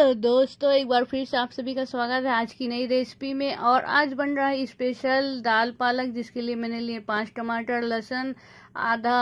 hello दोस्तों एक बार फिर से आप सभी का स्वागत है आज की नई रेसिपी में और आज बन रहा है स्पेशल दाल पालक जिसके लिए मैंने लिए पांच टमाटर लहसुन आधा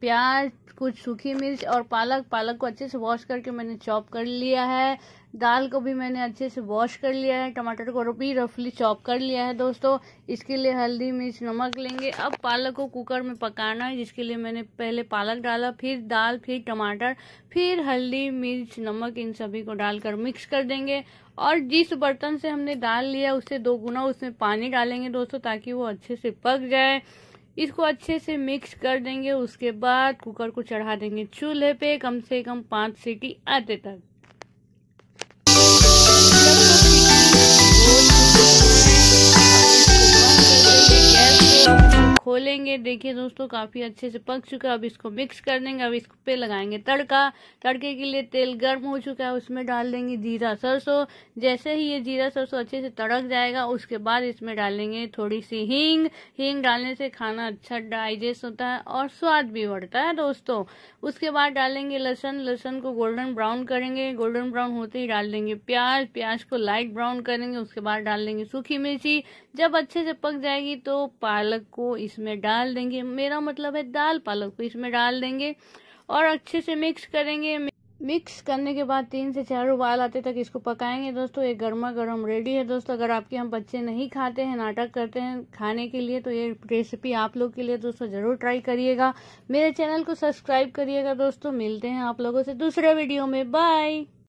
प्याज कुछ सूखी मिर्च और पालक पालक को अच्छे से वॉश करके मैंने चॉप कर लिया है दाल को भी मैंने अच्छे से वॉश कर लिया है टमाटर को रोपी रफली चॉप कर लिया है दोस्तों इसके लिए हल्दी मिर्च नमक लेंगे अब पालक को कुकर में पकाना है जिसके लिए मैंने पहले पालक डाला फिर दाल फिर टमाटर फिर हल्दी मिर्च नमक इन सभी को डालकर मिक्स कर देंगे और जिस बर्तन से हमने दाल लिया उससे दो गुना उसमें पानी डालेंगे दोस्तों ताकि वो अच्छे से पक जाए इसको अच्छे से मिक्स कर देंगे उसके बाद कुकर को चढ़ा देंगे चूल्हे पे कम से कम पाँच सीटी आते तक खोलेंगे देखिए दोस्तों काफ़ी अच्छे से पक चुका है अब इसको मिक्स कर देंगे अब इस पे लगाएंगे तड़का तड़के के लिए तेल गर्म हो चुका है उसमें डाल देंगे जीरा सरसों जैसे ही ये जीरा सरसों अच्छे से तड़क जाएगा उसके बाद इसमें डालेंगे थोड़ी सी हींग हींग डालने से खाना अच्छा डाइजेस्ट होता है और स्वाद भी बढ़ता है दोस्तों उसके बाद डालेंगे लहसन लहसन को गोल्डन ब्राउन करेंगे गोल्डन ब्राउन होते ही डाल देंगे प्याज प्याज को लाइट ब्राउन करेंगे उसके बाद डाल देंगे सूखी मिर्ची जब अच्छे से पक जाएगी तो पालक को इसमें इसमें डाल देंगे मेरा मतलब है दाल पालक को इसमें डाल देंगे और अच्छे से मिक्स करेंगे मिक्स करने के बाद तीन से चार उबाल आते तक इसको पकाएंगे दोस्तों ये गर्मा गर्म रेडी है दोस्तों अगर आपके हम बच्चे नहीं खाते हैं नाटक करते हैं खाने के लिए तो ये रेसिपी आप लोग के लिए दोस्तों ज़रूर ट्राई करिएगा मेरे चैनल को सब्सक्राइब करिएगा दोस्तों मिलते हैं आप लोगों से दूसरे वीडियो में बाय